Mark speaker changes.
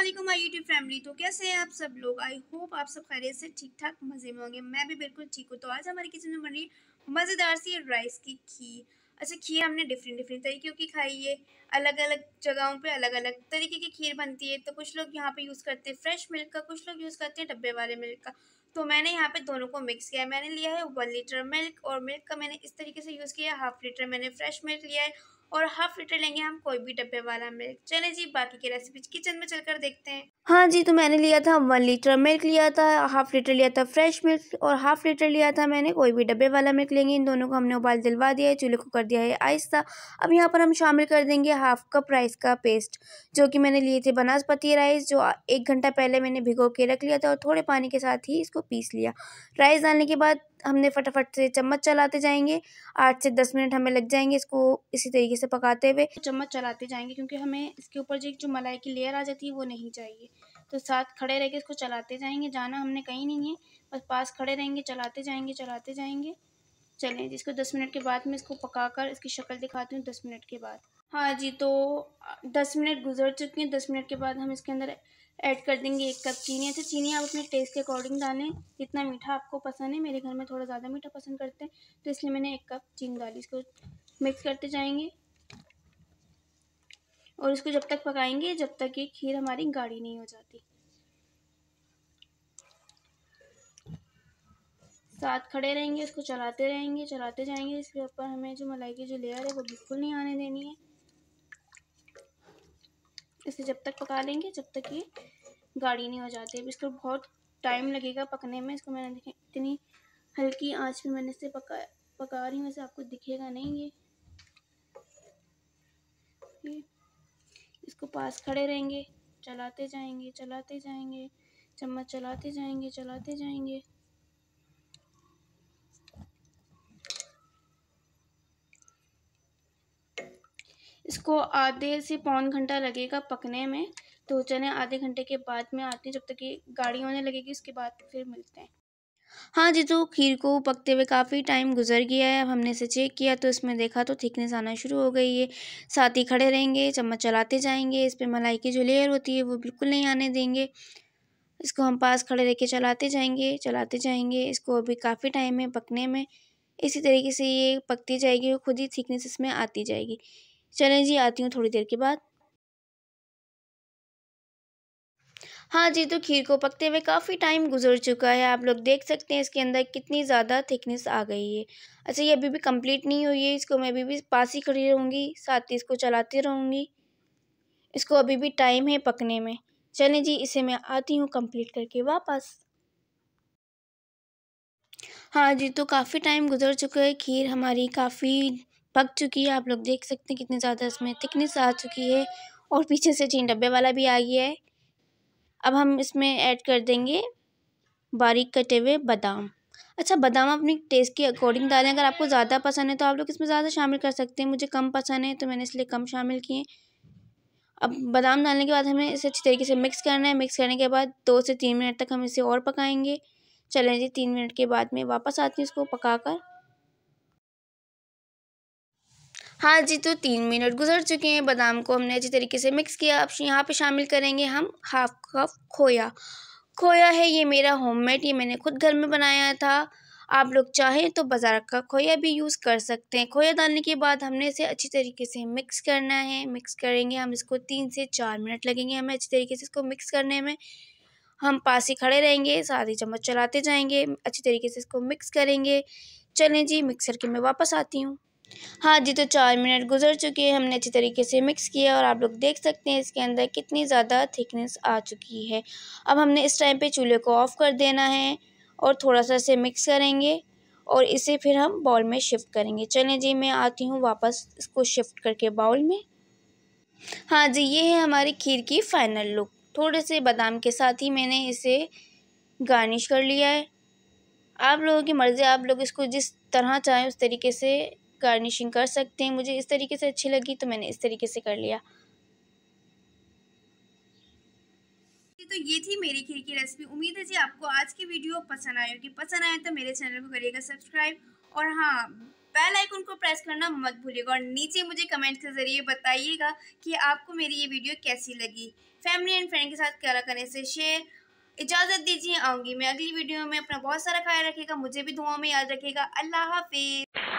Speaker 1: वालेकुम माई YouTube family तो कैसे हैं आप सब लोग आई होप आप सब खैरियत से ठीक ठाक मज़े में होंगे मैं भी बिल्कुल ठीक हूँ तो आज हमारे किचन में बन रही है मज़ेदार सी राइस की खीर अच्छा खीर हमने डिफरेंट डिफरेंट तरीक़ों की खाई है अलग अलग जगहों पे अलग अलग तरीके की खीर बनती है तो कुछ लोग यहाँ पे यूज़ करते हैं फ्रेश मिल्क का कुछ लोग यूज़ करते हैं डब्बे वाले मिल्क का तो मैंने यहाँ पे दोनों को मिक्स किया है मैंने लिया है वन लीटर मिल्क और मिल्क का मैंने इस तरीके से यूज़ किया है हाफ लीटर मैंने फ्रेश मिल्क लिया है और हाफ लीटर लेंगे हम कोई भी डब्बे वाला मिल्क चले जी बाकी की रेसिपीज किचन में चलकर देखते हैं हाँ जी तो मैंने लिया था वन लीटर मिल्क लिया था हाफ लीटर लिया था फ्रेश मिल्क और हाफ लीटर लिया था मैंने कोई भी डब्बे वाला मिल्क लेंगे इन दोनों को हमने उबाल दिलवा दिया है चूल्हे को कर दिया है आहिस्ता अब यहाँ पर हम शामिल कर देंगे हाफ कप राइस का पेस्ट जो कि मैंने लिए थे बनास्पति राइस जो एक घंटा पहले मैंने भिगो के रख लिया था और थोड़े पानी के साथ ही इसको पीस लिया राइस डालने के बाद हमने फटाफट से चम्मच चलाते जाएंगे आठ से दस मिनट हमें लग जाएंगे इसको इसी तरीके से पकाते हुए चम्मच चलाते जाएंगे क्योंकि हमें इसके ऊपर जो जो मलाई की लेयर आ जाती है वो नहीं चाहिए तो साथ खड़े रह के इसको चलाते जाएंगे जाना हमने कहीं नहीं है बस पास खड़े रहेंगे चलाते जाएंगे चलाते जाएंगे चलें जिसको दस मिनट के बाद मैं इसको पका कर इसकी शक्ल दिखाती हूँ दस मिनट के बाद हाँ जी तो दस मिनट गुजर चुके हैं दस मिनट के बाद हम इसके अंदर ऐड कर देंगे एक कप चीनी अच्छा चीनी आप अपने टेस्ट के अकॉर्डिंग डालें जितना मीठा आपको पसंद है मेरे घर में थोड़ा ज़्यादा मीठा पसंद करते हैं तो इसलिए मैंने एक कप चीनी डाली इसको मिक्स करते जाएंगे और इसको जब तक पकाएंगे जब तक ये खीर हमारी गाढ़ी नहीं हो जाती साथ खड़े रहेंगे इसको चलाते रहेंगे चलाते जाएंगे इसके ऊपर हमें जो मलाई की जो लेयर है वो बिल्कुल नहीं आने देनी है इसे जब तक पका लेंगे जब तक ये गाढ़ी नहीं हो जाती अब इसको बहुत टाइम लगेगा पकने में इसको मैंने देखें इतनी हल्की आंच में मैंने इसे पका पका रही हूँ वैसे आपको दिखेगा नहीं ये इसको पास खड़े रहेंगे चलाते जाएंगे चलाते जाएंगे चम्मच चलाते जाएंगे चलाते जाएंगे इसको आधे से पौन घंटा लगेगा पकने में तो चले आधे घंटे के बाद में आते हैं जब तक कि गाड़ी होने लगेगी उसके बाद फिर मिलते हैं हाँ जी तो खीर को पकते हुए काफ़ी टाइम गुजर गया है अब हमने इसे चेक किया तो इसमें देखा तो थिकनेस आना शुरू हो गई है साथ ही खड़े रहेंगे चम्मच चलाते जाएंगे इस पर मलाई की जो लेयर होती है वो बिल्कुल नहीं आने देंगे इसको हम पास खड़े रह के चलाते जाएंगे चलाते जाएंगे इसको अभी काफ़ी टाइम है पकने में इसी तरीके से ये पकती जाएगी और खुद ही थिकनेस इसमें आती जाएगी चलें जी आती हूँ थोड़ी देर के बाद हाँ जी तो खीर को पकते हुए काफ़ी टाइम गुजर चुका है आप लोग देख सकते हैं इसके अंदर कितनी ज़्यादा थिकनेस आ गई है अच्छा ये अभी भी कंप्लीट नहीं हुई है इसको मैं अभी भी पास ही खड़ी रहूँगी साथ ही इसको चलाती रहूँगी इसको अभी भी टाइम है पकने में चलें जी इसे मैं आती हूँ कंप्लीट करके वापस हाँ जी तो काफ़ी टाइम गुजर चुका है खीर हमारी काफ़ी पक चुकी है आप लोग देख सकते हैं कितनी ज़्यादा इसमें थिकनेस आ चुकी है और पीछे से चीन डब्बे वाला भी आ गया है अब हम इसमें ऐड कर देंगे बारीक कटे हुए बादाम अच्छा बादाम अपने टेस्ट के अकॉर्डिंग डालें अगर आपको ज़्यादा पसंद है तो आप लोग इसमें ज़्यादा शामिल कर सकते हैं मुझे कम पसंद है तो मैंने इसलिए कम शामिल किए अब बादाम डालने के बाद हमें इसे अच्छी तरीके से मिक्स करना है मिक्स करने के बाद दो से तीन मिनट तक हम इसे और पकाएंगे चलें जी तीन मिनट के बाद में वापस आती हूँ इसको पकाकर हाँ जी तो तीन मिनट गुजर चुके हैं बादाम को हमने अच्छी तरीके से मिक्स किया अब यहाँ पे शामिल करेंगे हम हाफ कप खोया खोया है ये मेरा होममेड ये मैंने खुद घर में बनाया था आप लोग चाहें तो बाज़ार का खोया भी यूज़ कर सकते हैं खोया डालने के बाद हमने इसे अच्छी तरीके से मिक्स करना है मिक्स करेंगे हम इसको तीन से चार मिनट लगेंगे हमें अच्छी तरीके से इसको मिक्स करने में हम पास ही खड़े रहेंगे साथ ही चम्मच चलाते जाएंगे अच्छी तरीके से इसको मिक्स करेंगे चलें जी मिक्सर के मैं वापस आती हूँ हाँ जी तो चार मिनट गुजर चुके हैं हमने अच्छी तरीके से मिक्स किया और आप लोग देख सकते हैं इसके अंदर कितनी ज़्यादा थिकनेस आ चुकी है अब हमने इस टाइम पे चूल्हे को ऑफ़ कर देना है और थोड़ा सा इसे मिक्स करेंगे और इसे फिर हम बाउल में शिफ्ट करेंगे चलें जी मैं आती हूँ वापस इसको शिफ्ट करके बाउल में हाँ जी ये है हमारी खीर की फ़ाइनल लुक थोड़े से बादाम के साथ ही मैंने इसे गार्निश कर लिया है आप लोगों की मर्ज़ी आप लोग इसको जिस तरह चाहें उस तरीके से गार्निशिंग कर सकते हैं मुझे इस तरीके से अच्छी लगी तो मैंने इस तरीके से कर लिया तो ये थी मेरी खीर की रेसिपी उम्मीद है जी आपको आज की वीडियो पसंद आई होगी पसंद आए तो मेरे चैनल को करिएगा सब्सक्राइब और हाँ बेल आइकन को प्रेस करना मत भूलिएगा और नीचे मुझे कमेंट के ज़रिए बताइएगा कि आपको मेरी ये वीडियो कैसी लगी फैमिली एंड फ्रेंड के साथ क्या करने से शेयर इजाज़त दीजिए आऊँगी मैं अगली वीडियो में अपना बहुत सारा ख्याल रखेगा मुझे भी दुआओं में याद रखेगा अल्लाह हाफिज़